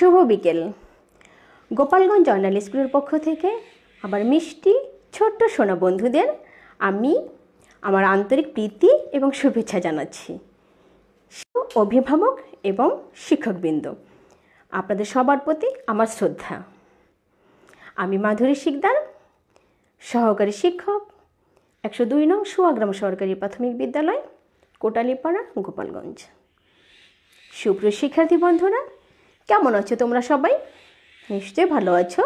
শুভ বিকেল গোপালগঞ্জ জর্নাল স্কুলের পক্ষ থেকে আমার মিষ্টি ছোট্ট সোনা বন্ধুদের আমি আমার আন্তরিক প্রীতি এবং শুভেচ্ছা জানাচ্ছি অভিভাবক এবং শিক্ষকবৃন্দ আপনাদের সবার প্রতি আমার শ্রদ্ধা আমি মাধুরী শিকদার সহকারী শিক্ষক একশো দুই নং সুয়াগ্রাম সরকারি প্রাথমিক বিদ্যালয় কোটালিপাড়া গোপালগঞ্জ সুপ্রিয় শিক্ষার্থী বন্ধুরা কেমন আছো তোমরা সবাই নিশ্চয়ই ভালো আছো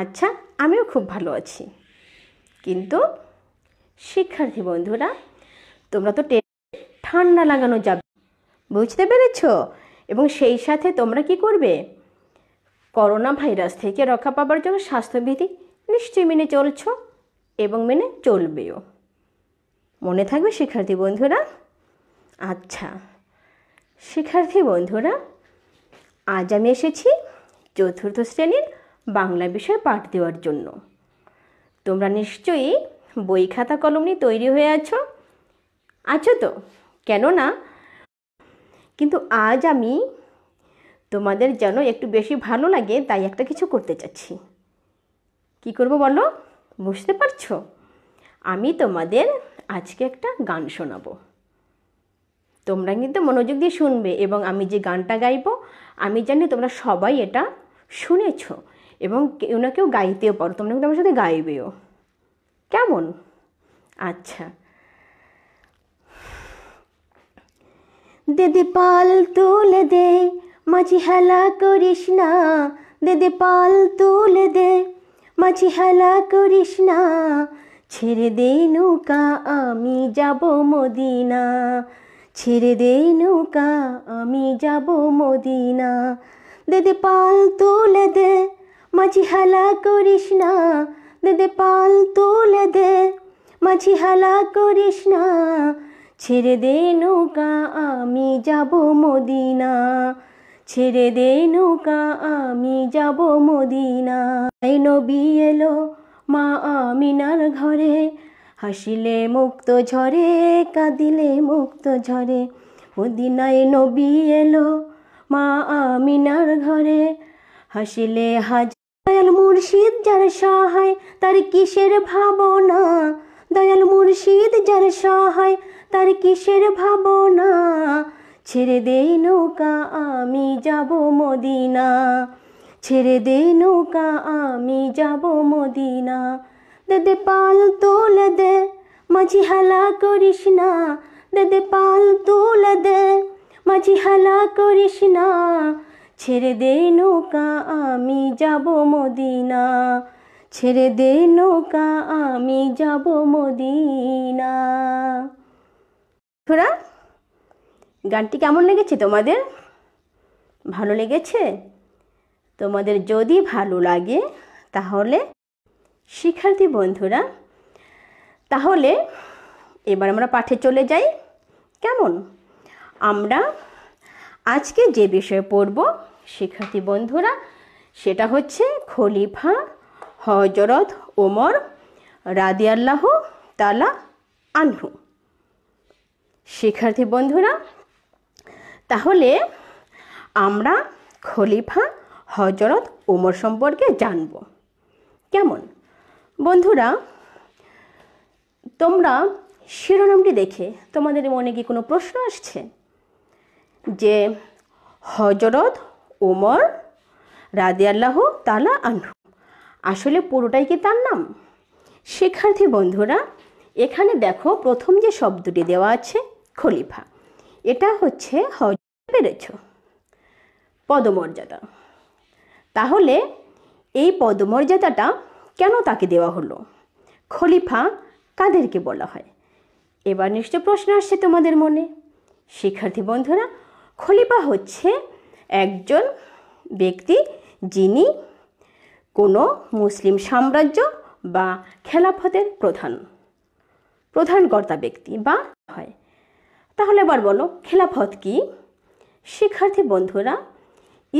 আচ্ছা আমিও খুব ভালো আছি কিন্তু শিক্ষার্থী বন্ধুরা তোমরা তো ঠান্ডা লাগানো যাবে বুঝতে পেরেছ এবং সেই সাথে তোমরা কি করবে করোনা ভাইরাস থেকে রক্ষা পাবার জন্য স্বাস্থ্যবিধি নিশ্চয়ই মেনে চলছ এবং মেনে চলবেও মনে থাকবে শিক্ষার্থী বন্ধুরা আচ্ছা শিক্ষার্থী বন্ধুরা আজ আমি এসেছি চতুর্থ শ্রেণীর বাংলা বিষয় পাঠ দেওয়ার জন্য তোমরা নিশ্চয়ই বই খাতা কলম নিয়ে তৈরি হয়ে আছো আছো তো কেননা কিন্তু আজ আমি তোমাদের যেন একটু বেশি ভালো লাগে তাই একটা কিছু করতে চাচ্ছি কি করব বলো বুঝতে পারছো আমি তোমাদের আজকে একটা গান শোনাবো তোমরা কিন্তু মনোযোগ দিয়ে শুনবে এবং আমি যে গানটা গাইবো আমি জানি তোমরা সবাই এটা শুনেছ এবং কেউ না কেউ গাইতেও পারো তোমরা কিন্তু আমার সাথে গাইবেও কেমন আচ্ছা দেদে পাল তুলে দে মাঝি হেলা করিস না দেদে পাল তুলে দে মাঝি হেলা করিস না ছেড়ে দে নৌকা আমি যাব মদিনা ছেড়ে দেই নৌকা আমি যাব মদিনা দেদে পাল তুলে দে মাঝি হালা করিস না দেদে পাল তুলে দে মাঝি হালা করিস না ছেড়ে দে নৌকা আমি যাব মদিনা ছেড়ে দে নৌকা আমি যাব মদিনা নবী এলো মা আমিনার ঘরে হাসিলে মুক্ত ঝরে কাঁদিলে মুক্ত ঝরে মদিনায় নবী এলো মা আমিনার ঘরে হাসিলে হাজ দয়াল মুর্শিদ যার সহায় তার কিসের ভাবনা দয়াল মুর্শিদ যার সহায় তার কিসের ভাবনা ছেড়ে দে নৌকা আমি যাব মদিনা ছেড়ে দে নৌকা আমি যাব মদিনা দেদে পাল তোল দে মাঝি হালা করিস না দেদে পাল তোল দে মাঝি হালা করিস না ছেড়ে দে নৌকা আমি যাব মদিনা ছেড়ে দে নৌকা আমি যাব মদিনা ছোড়া গানটি কেমন লেগেছে তোমাদের ভালো লেগেছে তোমাদের যদি ভালো লাগে তাহলে শিক্ষার্থী বন্ধুরা তাহলে এবার আমরা পাঠে চলে যাই কেমন আমরা আজকে যে বিষয়ে পড়ব শিক্ষার্থী বন্ধুরা সেটা হচ্ছে খলিফা হজরত ওমর রাদিয়াল্লাহ তালা আনহু শিক্ষার্থী বন্ধুরা তাহলে আমরা খলিফা হজরত ওমর সম্পর্কে জানব কেমন বন্ধুরা তোমরা শিরোনামটি দেখে তোমাদের মনে কি কোনো প্রশ্ন আসছে যে হজরত ওমর আল্লাহ তালা আনহু আসলে পুরোটাই কি তার নাম শিক্ষার্থী বন্ধুরা এখানে দেখো প্রথম যে শব্দটি দেওয়া আছে খলিফা এটা হচ্ছে হজ পেরেছ পদমর্যাদা তাহলে এই পদমর্যাদাটা কেন তাকে দেওয়া হলো খলিফা কাদেরকে বলা হয় এবার নিশ্চয় প্রশ্ন আসছে তোমাদের মনে শিক্ষার্থী বন্ধুরা খলিফা হচ্ছে একজন ব্যক্তি যিনি কোনো মুসলিম সাম্রাজ্য বা খেলাফতের প্রধান প্রধান কর্তা ব্যক্তি বা হয় তাহলে এবার বলো খেলাফত কি শিক্ষার্থী বন্ধুরা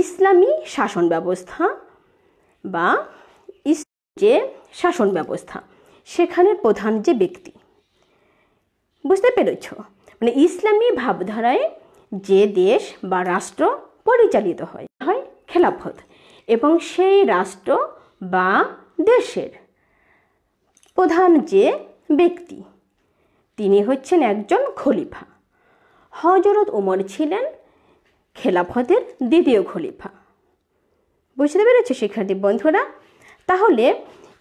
ইসলামী শাসন ব্যবস্থা বা যে শাসন ব্যবস্থা সেখানে প্রধান যে ব্যক্তি বুঝতে পেরেছ মানে ইসলামী ভাবধারায় যে দেশ বা রাষ্ট্র পরিচালিত হয় হয় খেলাফত এবং সেই রাষ্ট্র বা দেশের প্রধান যে ব্যক্তি তিনি হচ্ছেন একজন খলিফা হজরত ওমর ছিলেন খেলাফতের দ্বিতীয় খলিফা বুঝতে পেরেছো শিক্ষার্থী বন্ধুরা তাহলে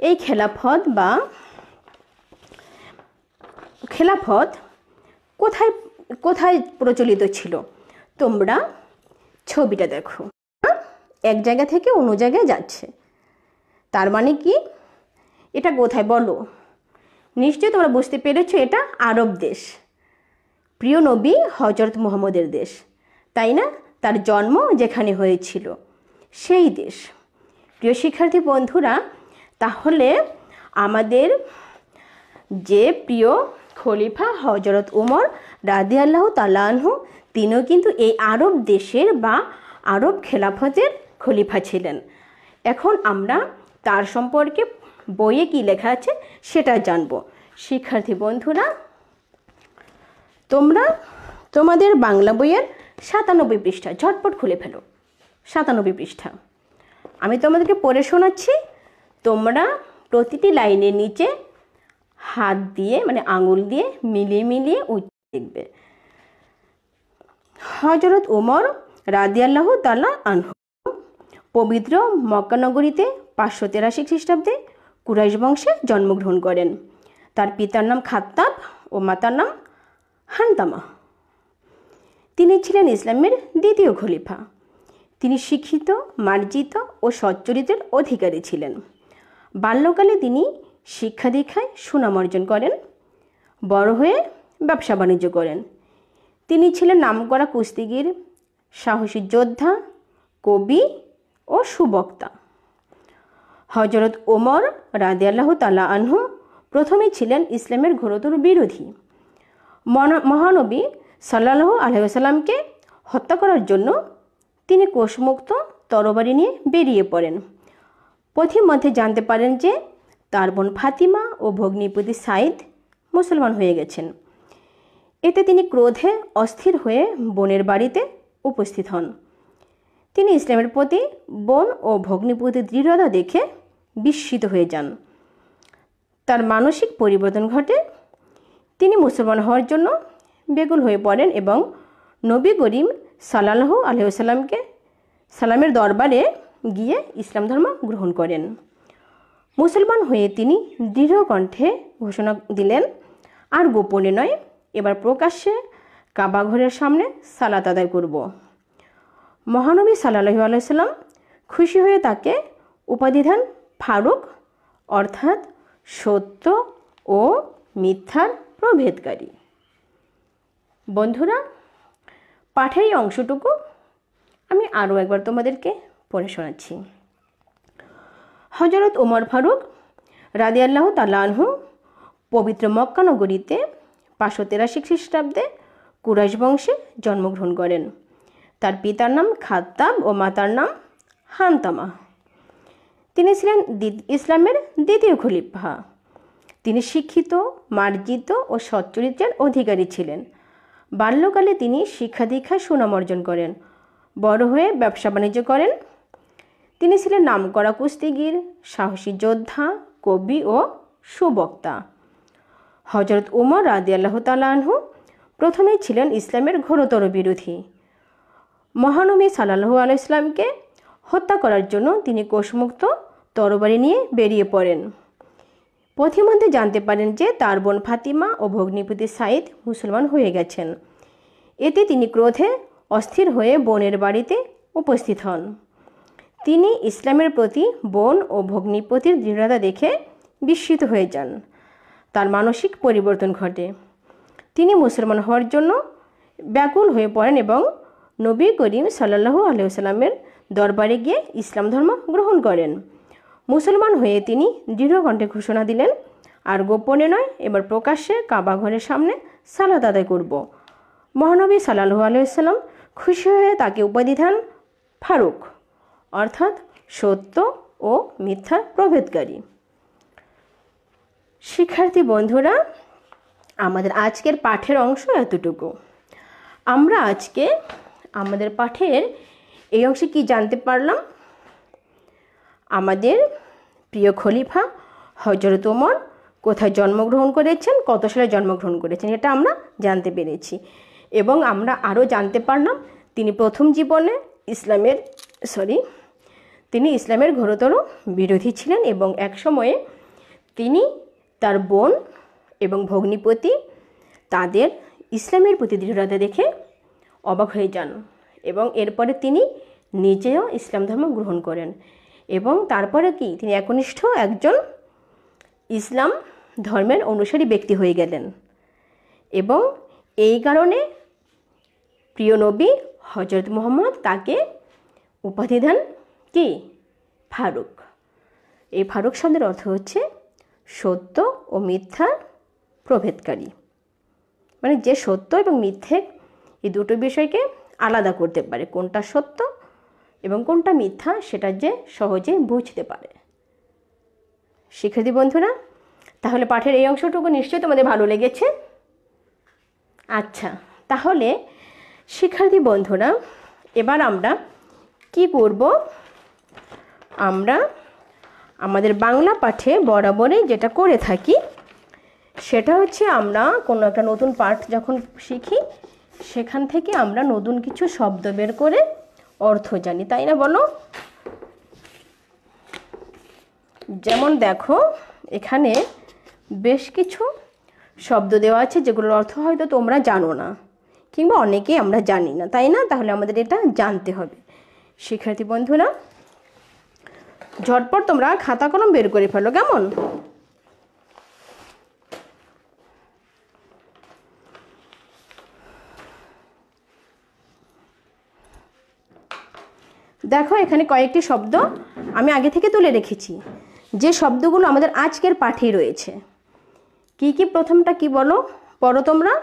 এই খেলাফত বা খেলাফত কোথায় কোথায় প্রচলিত ছিল তোমরা ছবিটা দেখো এক জায়গা থেকে অন্য জায়গায় যাচ্ছে তার মানে কি এটা কোথায় বলো নিশ্চয়ই তোমরা বুঝতে পেরেছ এটা আরব দেশ প্রিয় নবী হজরত মোহাম্মদের দেশ তাই না তার জন্ম যেখানে হয়েছিল সেই দেশ প্রিয় শিক্ষার্থী বন্ধুরা তাহলে আমাদের যে প্রিয় খলিফা হজরত উমর রাদি আল্লাহ তালাহু তিনিও কিন্তু এই আরব দেশের বা আরব খেলাফতের খলিফা ছিলেন এখন আমরা তার সম্পর্কে বইয়ে কি লেখা আছে সেটা জানব শিক্ষার্থী বন্ধুরা তোমরা তোমাদের বাংলা বইয়ের সাতানব্বই পৃষ্ঠা ঝটপট খুলে ফেলো সাতানব্বই পৃষ্ঠা আমি তোমাদেরকে পড়ে শোনাচ্ছি তোমরা প্রতিটি লাইনের নিচে হাত দিয়ে মানে আঙুল দিয়ে মিলিয়ে মিলিয়ে উচ্চ দেখবে হজরত উমর রাদি আল্লাহ তাল্লা আনহ পবিত্র মক্কানগরীতে পাঁচশো তেরাশি খ্রিস্টাব্দে কুরাইশ বংশে জন্মগ্রহণ করেন তার পিতার নাম খাত্তাব ও মাতার নাম হান্তামা তিনি ছিলেন ইসলামের দ্বিতীয় খলিফা তিনি শিক্ষিত মার্জিত ও সচ্চরিতের অধিকারী ছিলেন বাল্যকালে তিনি শিক্ষা দীক্ষায় সুনাম অর্জন করেন বড় হয়ে ব্যবসা বাণিজ্য করেন তিনি ছিলেন নামকরা কুস্তিগির সাহসী যোদ্ধা কবি ও সুবক্তা হজরত ওমর রাদে আল্লাহ তালা আনহু প্রথমে ছিলেন ইসলামের ঘোরতর বিরোধী মহানবী সাল্লাহ আলহামকে হত্যা করার জন্য তিনি কোষমুক্ত তরবারি নিয়ে বেরিয়ে পড়েন পথির মধ্যে জানতে পারেন যে তার বোন ফাতিমা ও ভগ্নীপতি সাইদ মুসলমান হয়ে গেছেন এতে তিনি ক্রোধে অস্থির হয়ে বোনের বাড়িতে উপস্থিত হন তিনি ইসলামের প্রতি বোন ও ভগ্নীপতি দৃঢ়তা দেখে বিস্মিত হয়ে যান তার মানসিক পরিবর্তন ঘটে তিনি মুসলমান হওয়ার জন্য বেগুল হয়ে পড়েন এবং নবী করিম সাল্লাহ আলহামকে সালামের দরবারে গিয়ে ইসলাম ধর্ম গ্রহণ করেন মুসলমান হয়ে তিনি দৃঢ় কণ্ঠে ঘোষণা দিলেন আর গোপনে নয় এবার প্রকাশ্যে কাবাঘরের সামনে সালাত আদায় করব মহানবী সাল্লাহু আলাইসাল্লাম খুশি হয়ে তাকে উপাধিধান ফারুক অর্থাৎ সত্য ও মিথ্যার প্রভেদকারী বন্ধুরা পাঠের এই অংশটুকু আমি আরও একবার তোমাদেরকে পড়ে শোনাচ্ছি হজরত ওমর ফারুক আল্লাহ তালাহু পবিত্র মক্কানগরীতে পাঁচশো তেরাশি খ্রিস্টাব্দে কুরাইশ বংশে জন্মগ্রহণ করেন তার পিতার নাম খাত্তাব ও মাতার নাম হান্তামা তিনি ছিলেন ইসলামের দ্বিতীয় খলিফা তিনি শিক্ষিত মার্জিত ও সচ্চরিত্রের অধিকারী ছিলেন বাল্যকালে তিনি শিক্ষা দীক্ষায় সুনাম অর্জন করেন বড় হয়ে ব্যবসা বাণিজ্য করেন তিনি ছিলেন নামকরা কুস্তিগির সাহসী যোদ্ধা কবি ও সুবক্তা হজরত উমর রাদি আল্লাহ তালাহু প্রথমে ছিলেন ইসলামের ঘোরতর বিরোধী মহানবী সাল্লাহু আলাইসলামকে হত্যা করার জন্য তিনি কোষমুক্ত তরবারি নিয়ে বেরিয়ে পড়েন পথিমধ্যে জানতে পারেন যে তার বোন ফাতিমা ও ভগ্নিপতি সাইদ মুসলমান হয়ে গেছেন এতে তিনি ক্রোধে অস্থির হয়ে বোনের বাড়িতে উপস্থিত হন তিনি ইসলামের প্রতি বোন ও ভগ্নিপতির দৃঢ়তা দেখে বিস্মিত হয়ে যান তার মানসিক পরিবর্তন ঘটে তিনি মুসলমান হওয়ার জন্য ব্যাকুল হয়ে পড়েন এবং নবী করিম সাল্লাহু আলহিসাল্লামের দরবারে গিয়ে ইসলাম ধর্ম গ্রহণ করেন মুসলমান হয়ে তিনি দৃঢ়কণ্ঠে ঘোষণা দিলেন আর গোপনে নয় এবার প্রকাশ্যে কাবা ঘরের সামনে সালাদ আদায় করব মহানবী সাল্লু আলাইসাল্লাম খুশি হয়ে তাকে উপাধি দেন ফারুক অর্থাৎ সত্য ও মিথ্যা প্রভেদকারী শিক্ষার্থী বন্ধুরা আমাদের আজকের পাঠের অংশ এতটুকু আমরা আজকে আমাদের পাঠের এই অংশে কি জানতে পারলাম আমাদের প্রিয় খলিফা হজরত ওমর কোথায় জন্মগ্রহণ করেছেন কত সালে জন্মগ্রহণ করেছেন এটা আমরা জানতে পেরেছি এবং আমরা আরও জানতে পারলাম তিনি প্রথম জীবনে ইসলামের সরি তিনি ইসলামের ঘোরতর বিরোধী ছিলেন এবং এক সময়ে তিনি তার বোন এবং ভগ্নিপতি তাদের ইসলামের প্রতি দৃঢ়তা দেখে অবাক হয়ে যান এবং এরপরে তিনি নিজেও ইসলাম ধর্ম গ্রহণ করেন এবং তারপরে কি তিনি একনিষ্ঠ একজন ইসলাম ধর্মের অনুসারী ব্যক্তি হয়ে গেলেন এবং এই কারণে প্রিয় নবী হজরত মোহাম্মদ তাকে উপাধি দেন কি ফারুক এই ফারুক শব্দের অর্থ হচ্ছে সত্য ও মিথ্যার প্রভেদকারী মানে যে সত্য এবং মিথ্যে এই দুটো বিষয়কে আলাদা করতে পারে কোনটা সত্য এবং কোনটা মিথ্যা সেটা যে সহজে বুঝতে পারে শিক্ষার্থী বন্ধুরা তাহলে পাঠের এই অংশটুকু নিশ্চয়ই তোমাদের ভালো লেগেছে আচ্ছা তাহলে শিক্ষার্থী বন্ধুরা এবার আমরা কি করব আমরা আমাদের বাংলা পাঠে বরাবরই যেটা করে থাকি সেটা হচ্ছে আমরা কোনো একটা নতুন পাঠ যখন শিখি সেখান থেকে আমরা নতুন কিছু শব্দ বের করে অর্থ জানি তাই না বলো যেমন দেখো এখানে বেশ কিছু শব্দ দেওয়া আছে যেগুলোর অর্থ হয়তো তোমরা জানো না কিংবা অনেকে আমরা জানি না তাই না তাহলে আমাদের এটা জানতে হবে শিক্ষার্থী বন্ধুরা ঝটপট তোমরা খাতা কলম বের করে ফেলো কেমন দেখো এখানে কয়েকটি শব্দ আমি আগে থেকে তুলে রেখেছি যে শব্দগুলো আমাদের আজকের পাঠেই রয়েছে কি কি প্রথমটা কি বলো পড়ো তোমরা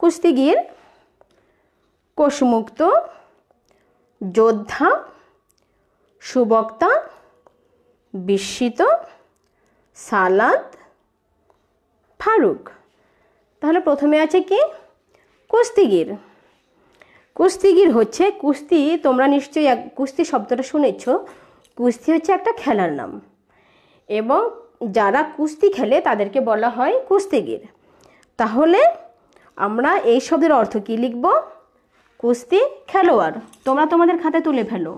কুস্তিগির কোষমুক্ত যোদ্ধা সুবক্তা বিস্মিত সালাদ ফারুক তাহলে প্রথমে আছে কি কুস্তিগির কুস্তিগির হচ্ছে কুস্তি তোমরা নিশ্চয়ই কুস্তি শব্দটা শুনেছ কুস্তি হচ্ছে একটা খেলার নাম এবং যারা কুস্তি খেলে তাদেরকে বলা হয় কুস্তিগির তাহলে আমরা এই শব্দের অর্থ কী লিখব কুস্তি খেলোয়াড় তোমরা তোমাদের খাতে তুলে ফেলো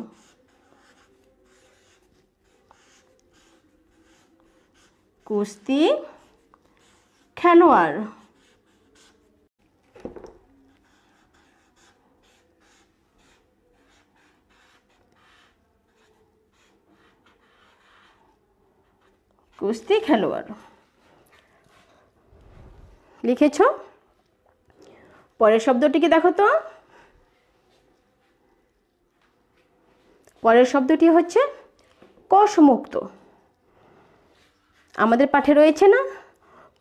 কুস্তি খেলোয়াড় কুস্তি খেলোয়াড় লিখেছ পরের শব্দটিকে দেখো তো পরের শব্দটি হচ্ছে কষমুক্ত আমাদের পাঠে রয়েছে না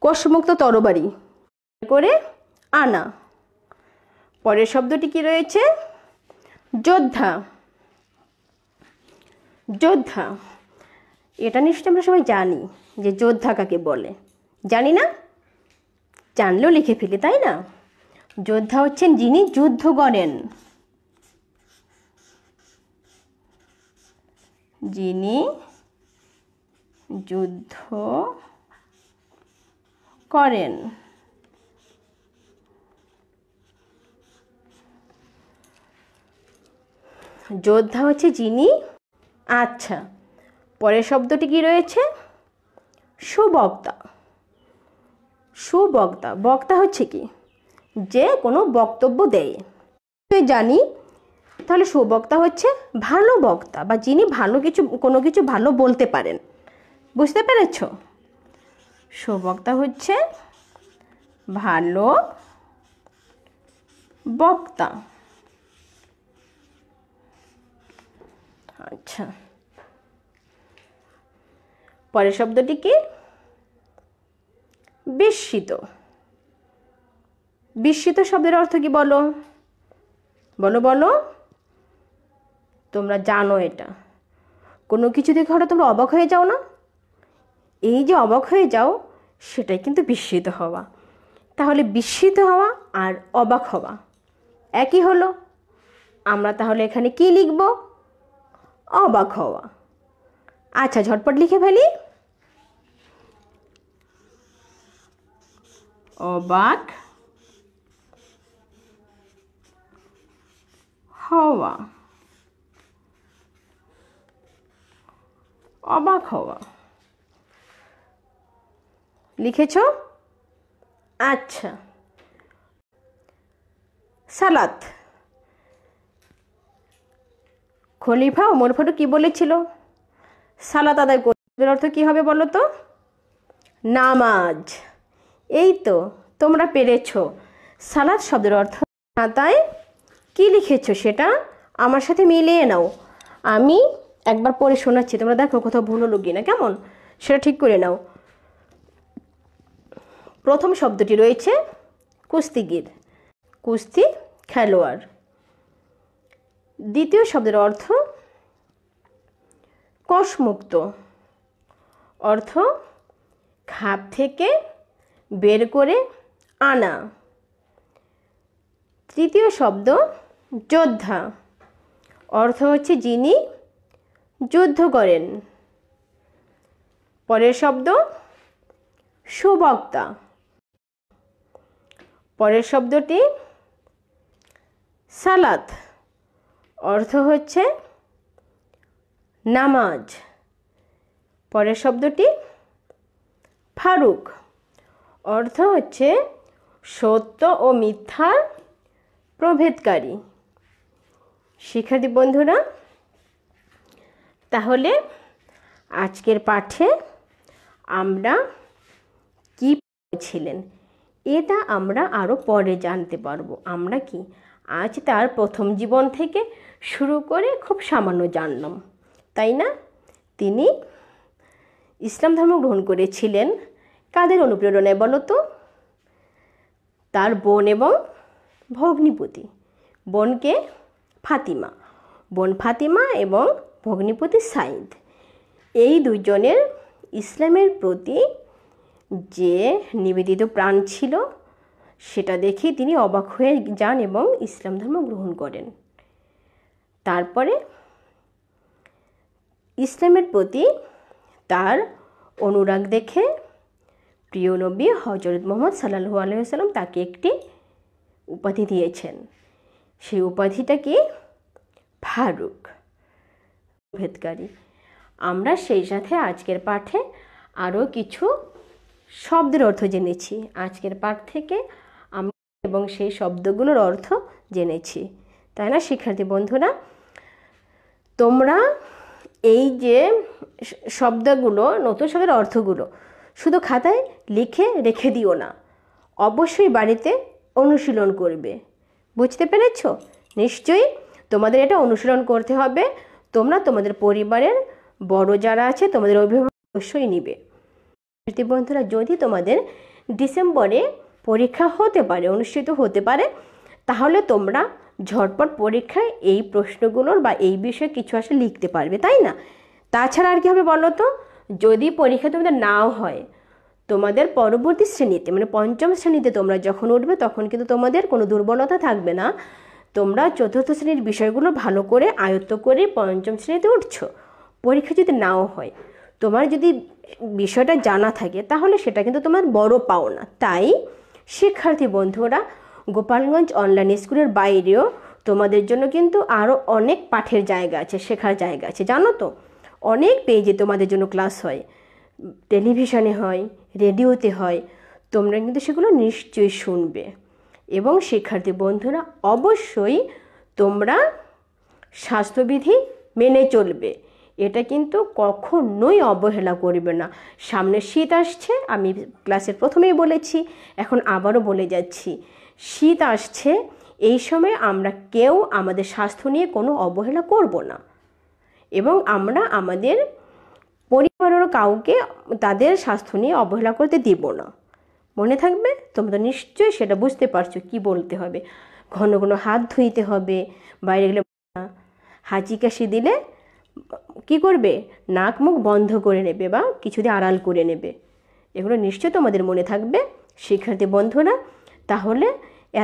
কষমুক্ত তরবারি করে আনা পরের শব্দটি কি রয়েছে যোদ্ধা যোদ্ধা এটা নিশ্চয় আমরা সবাই জানি যে যোদ্ধা কাকে বলে জানি না জানলেও লিখে ফেলি তাই না যোদ্ধা হচ্ছেন যিনি যুদ্ধ করেন যিনি যুদ্ধ করেন যোদ্ধা হচ্ছে যিনি আচ্ছা পরের শব্দটি কি রয়েছে সুবক্তা সুবক্তা বক্তা হচ্ছে কি যে কোনো বক্তব্য দেয় জানি তাহলে সুবক্তা হচ্ছে ভালো বক্তা বা যিনি ভালো কিছু কোনো কিছু ভালো বলতে পারেন বুঝতে পেরেছ সুবক্তা হচ্ছে ভালো বক্তা আচ্ছা পরের শব্দটি কি বিস্মিত বিস্মিত শব্দের অর্থ কি বলো বলো বলো তোমরা জানো এটা কোনো কিছু দেখে হঠাৎ তোমরা অবাক হয়ে যাও না এই যে অবাক হয়ে যাও সেটাই কিন্তু বিস্মিত হওয়া তাহলে বিস্মিত হওয়া আর অবাক হওয়া একই হলো আমরা তাহলে এখানে কি লিখব অবাক হওয়া আচ্ছা ঝটপট লিখে ফেলি অবাক হওয়া অবাক হওয়া লিখেছ আচ্ছা সালাত খলিফা ওমর ফটো কী বলেছিল সালাত আদায় করতে অর্থ কী হবে বলো তো নামাজ এই তো তোমরা পেরেছ সালাদ শব্দের অর্থ খাতায় কী লিখেছ সেটা আমার সাথে মিলিয়ে নাও আমি একবার পরে শোনাচ্ছি তোমরা দেখো কোথাও ভুল হলো না কেমন সেটা ঠিক করে নাও প্রথম শব্দটি রয়েছে কুস্তিগির কুস্তি খেলোয়াড় দ্বিতীয় শব্দের অর্থ কষমুক্ত অর্থ খাপ থেকে বের করে আনা তৃতীয় শব্দ যোদ্ধা অর্থ হচ্ছে যিনি যুদ্ধ করেন পরের শব্দ সুবক্তা পরের শব্দটি সালাত অর্থ হচ্ছে নামাজ পরের শব্দটি ফারুক অর্থ হচ্ছে সত্য ও মিথ্যার প্রভেদকারী শিক্ষার্থী বন্ধুরা তাহলে আজকের পাঠে আমরা কি ছিলেন এটা আমরা আরও পরে জানতে পারবো আমরা কি আজ তার প্রথম জীবন থেকে শুরু করে খুব সামান্য জানলাম তাই না তিনি ইসলাম ধর্ম গ্রহণ করেছিলেন কাদের অনুপ্রেরণায় বলো তো তার বোন এবং ভগ্নিপতি বোনকে ফাতিমা বোন ফাতিমা এবং ভগ্নিপতি সাইদ এই দুজনের ইসলামের প্রতি যে নিবেদিত প্রাণ ছিল সেটা দেখে তিনি অবাক হয়ে যান এবং ইসলাম ধর্ম গ্রহণ করেন তারপরে ইসলামের প্রতি তার অনুরাগ দেখে প্রিয় নবী হজরত মোহাম্মদ সাল্লু আলহিহাল্লাম তাকে একটি উপাধি দিয়েছেন সেই উপাধিটা কি ফারুক ভেদকারী আমরা সেই সাথে আজকের পাঠে আরও কিছু শব্দের অর্থ জেনেছি আজকের পাঠ থেকে আমরা এবং সেই শব্দগুলোর অর্থ জেনেছি তাই না শিক্ষার্থী বন্ধুরা তোমরা এই যে শব্দগুলো নতুন শব্দের অর্থগুলো শুধু খাতায় লিখে রেখে দিও না অবশ্যই বাড়িতে অনুশীলন করবে বুঝতে পেরেছ নিশ্চয়ই তোমাদের এটা অনুশীলন করতে হবে তোমরা তোমাদের পরিবারের বড় যারা আছে তোমাদের অভিভাবক অবশ্যই নিবে বন্ধুরা যদি তোমাদের ডিসেম্বরে পরীক্ষা হতে পারে অনুষ্ঠিত হতে পারে তাহলে তোমরা ঝটপট পরীক্ষায় এই প্রশ্নগুলোর বা এই বিষয়ে কিছু আসে লিখতে পারবে তাই না তাছাড়া আর কী হবে বলো তো যদি পরীক্ষা তোমাদের নাও হয় তোমাদের পরবর্তী শ্রেণীতে মানে পঞ্চম শ্রেণীতে তোমরা যখন উঠবে তখন কিন্তু তোমাদের কোনো দুর্বলতা থাকবে না তোমরা চতুর্থ শ্রেণীর বিষয়গুলো ভালো করে আয়ত্ত করে পঞ্চম শ্রেণীতে উঠছো পরীক্ষা যদি নাও হয় তোমার যদি বিষয়টা জানা থাকে তাহলে সেটা কিন্তু তোমার বড় পাও না তাই শিক্ষার্থী বন্ধুরা গোপালগঞ্জ অনলাইন স্কুলের বাইরেও তোমাদের জন্য কিন্তু আরও অনেক পাঠের জায়গা আছে শেখার জায়গা আছে জানো তো অনেক পেজে তোমাদের জন্য ক্লাস হয় টেলিভিশনে হয় রেডিওতে হয় তোমরা কিন্তু সেগুলো নিশ্চয়ই শুনবে এবং শিক্ষার্থী বন্ধুরা অবশ্যই তোমরা স্বাস্থ্যবিধি মেনে চলবে এটা কিন্তু কখনোই অবহেলা করবে না সামনে শীত আসছে আমি ক্লাসের প্রথমেই বলেছি এখন আবারও বলে যাচ্ছি শীত আসছে এই সময় আমরা কেউ আমাদের স্বাস্থ্য নিয়ে কোনো অবহেলা করব না এবং আমরা আমাদের পরিবারের কাউকে তাদের স্বাস্থ্য নিয়ে অবহেলা করতে দেব না মনে থাকবে তোমরা নিশ্চয়ই সেটা বুঝতে পারছো কি বলতে হবে ঘন ঘন হাত ধুইতে হবে বাইরে গেলে হাঁচি কাশি দিলে কি করবে নাক মুখ বন্ধ করে নেবে বা কিছুদিন আড়াল করে নেবে এগুলো নিশ্চয় তোমাদের মনে থাকবে শিক্ষার্থী বন্ধুরা তাহলে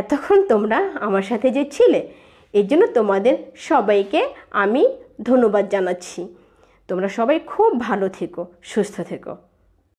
এতক্ষণ তোমরা আমার সাথে যে ছিলে এর জন্য তোমাদের সবাইকে আমি ধন্যবাদ জানাচ্ছি তোমরা সবাই খুব ভালো থেকো সুস্থ থেকো